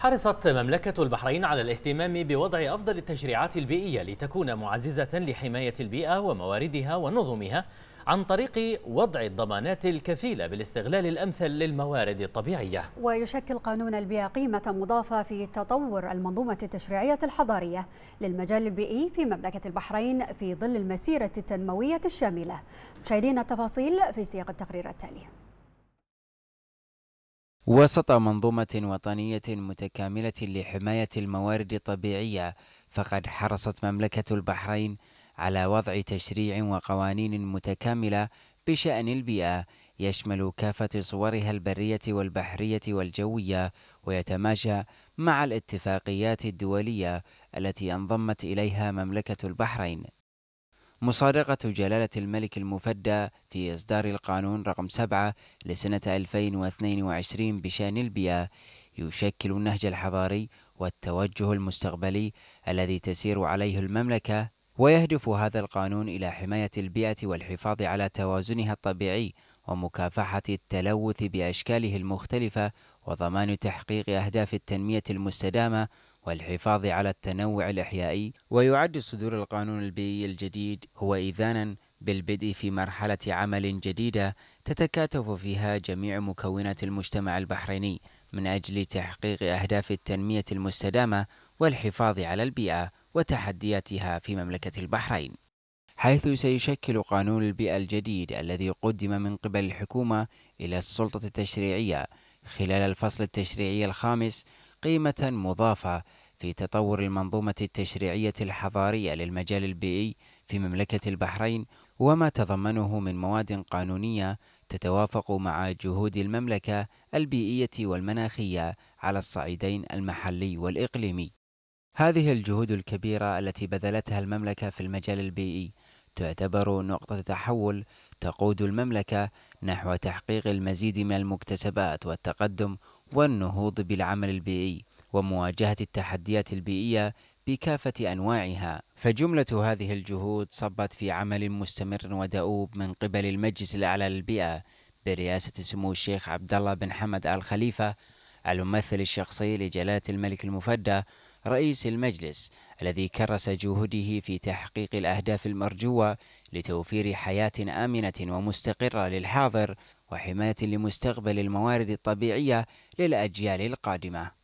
حرصت مملكة البحرين على الاهتمام بوضع أفضل التشريعات البيئية لتكون معززة لحماية البيئة ومواردها ونظمها عن طريق وضع الضمانات الكفيلة بالاستغلال الأمثل للموارد الطبيعية ويشكل قانون البيئة قيمة مضافة في تطور المنظومة التشريعية الحضارية للمجال البيئي في مملكة البحرين في ظل المسيرة التنموية الشاملة مشاهدينا التفاصيل في سياق التقرير التالي وسط منظومة وطنية متكاملة لحماية الموارد الطبيعية فقد حرصت مملكة البحرين على وضع تشريع وقوانين متكاملة بشأن البيئة يشمل كافة صورها البرية والبحرية والجوية ويتماشى مع الاتفاقيات الدولية التي انضمت إليها مملكة البحرين مصادقة جلالة الملك المفدى في إصدار القانون رقم 7 لسنة 2022 بشأن البيئة يشكل النهج الحضاري والتوجه المستقبلي الذي تسير عليه المملكة ويهدف هذا القانون إلى حماية البيئة والحفاظ على توازنها الطبيعي ومكافحة التلوث بأشكاله المختلفة وضمان تحقيق أهداف التنمية المستدامة والحفاظ على التنوع الإحيائي ويعد صدور القانون البيئي الجديد هو إذانا بالبدء في مرحلة عمل جديدة تتكاتف فيها جميع مكونات المجتمع البحريني من أجل تحقيق أهداف التنمية المستدامة والحفاظ على البيئة وتحدياتها في مملكة البحرين حيث سيشكل قانون البيئة الجديد الذي قدم من قبل الحكومة إلى السلطة التشريعية خلال الفصل التشريعي الخامس قيمة مضافة في تطور المنظومة التشريعية الحضارية للمجال البيئي في مملكة البحرين وما تضمنه من مواد قانونية تتوافق مع جهود المملكة البيئية والمناخية على الصعيدين المحلي والإقليمي. هذه الجهود الكبيرة التي بذلتها المملكة في المجال البيئي تعتبر نقطة تحول تقود المملكة نحو تحقيق المزيد من المكتسبات والتقدم والنهوض بالعمل البيئي ومواجهة التحديات البيئية بكافة أنواعها فجملة هذه الجهود صبت في عمل مستمر ودؤوب من قبل المجلس الأعلى للبيئة برئاسة سمو الشيخ عبد الله بن حمد آل خليفة الممثل الشخصي لجلالة الملك المفدى رئيس المجلس الذي كرس جهوده في تحقيق الأهداف المرجوة لتوفير حياة آمنة ومستقرة للحاضر وحماية لمستقبل الموارد الطبيعية للأجيال القادمة